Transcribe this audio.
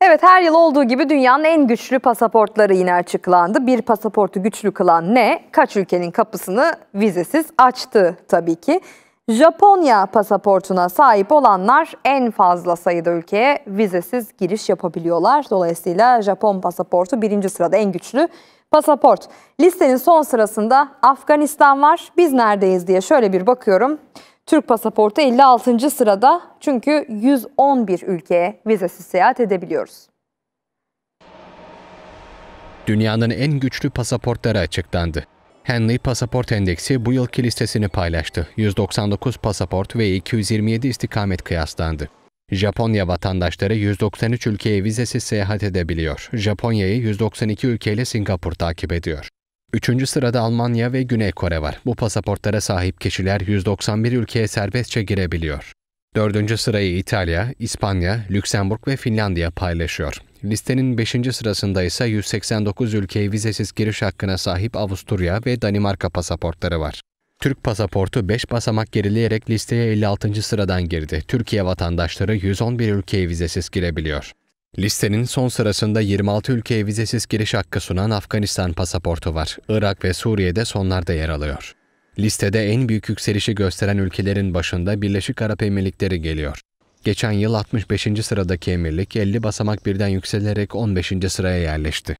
Evet her yıl olduğu gibi dünyanın en güçlü pasaportları yine açıklandı. Bir pasaportu güçlü kılan ne? Kaç ülkenin kapısını vizesiz açtı tabii ki. Japonya pasaportuna sahip olanlar en fazla sayıda ülkeye vizesiz giriş yapabiliyorlar. Dolayısıyla Japon pasaportu birinci sırada en güçlü pasaport. Listenin son sırasında Afganistan var. Biz neredeyiz diye şöyle bir bakıyorum. Türk pasaportu 56. sırada çünkü 111 ülkeye vizesiz seyahat edebiliyoruz. Dünyanın en güçlü pasaportları açıklandı. Henley Pasaport Endeksi bu yılki listesini paylaştı. 199 pasaport ve 227 istikamet kıyaslandı. Japonya vatandaşları 193 ülkeye vizesiz seyahat edebiliyor. Japonya'yı 192 ülkeyle Singapur takip ediyor. Üçüncü sırada Almanya ve Güney Kore var. Bu pasaportlara sahip kişiler 191 ülkeye serbestçe girebiliyor. Dördüncü sırayı İtalya, İspanya, Lüksemburg ve Finlandiya paylaşıyor. Listenin 5. sırasında ise 189 ülkeye vizesiz giriş hakkına sahip Avusturya ve Danimarka pasaportları var. Türk pasaportu 5 basamak gerileyerek listeye 56. sıradan girdi. Türkiye vatandaşları 111 ülkeye vizesiz girebiliyor. Listenin son sırasında 26 ülkeye vizesiz giriş hakkı sunan Afganistan pasaportu var. Irak ve Suriye'de sonlarda yer alıyor. Listede en büyük yükselişi gösteren ülkelerin başında Birleşik Arap Emirlikleri geliyor. Geçen yıl 65. sıradaki emirlik 50 basamak birden yükselerek 15. sıraya yerleşti.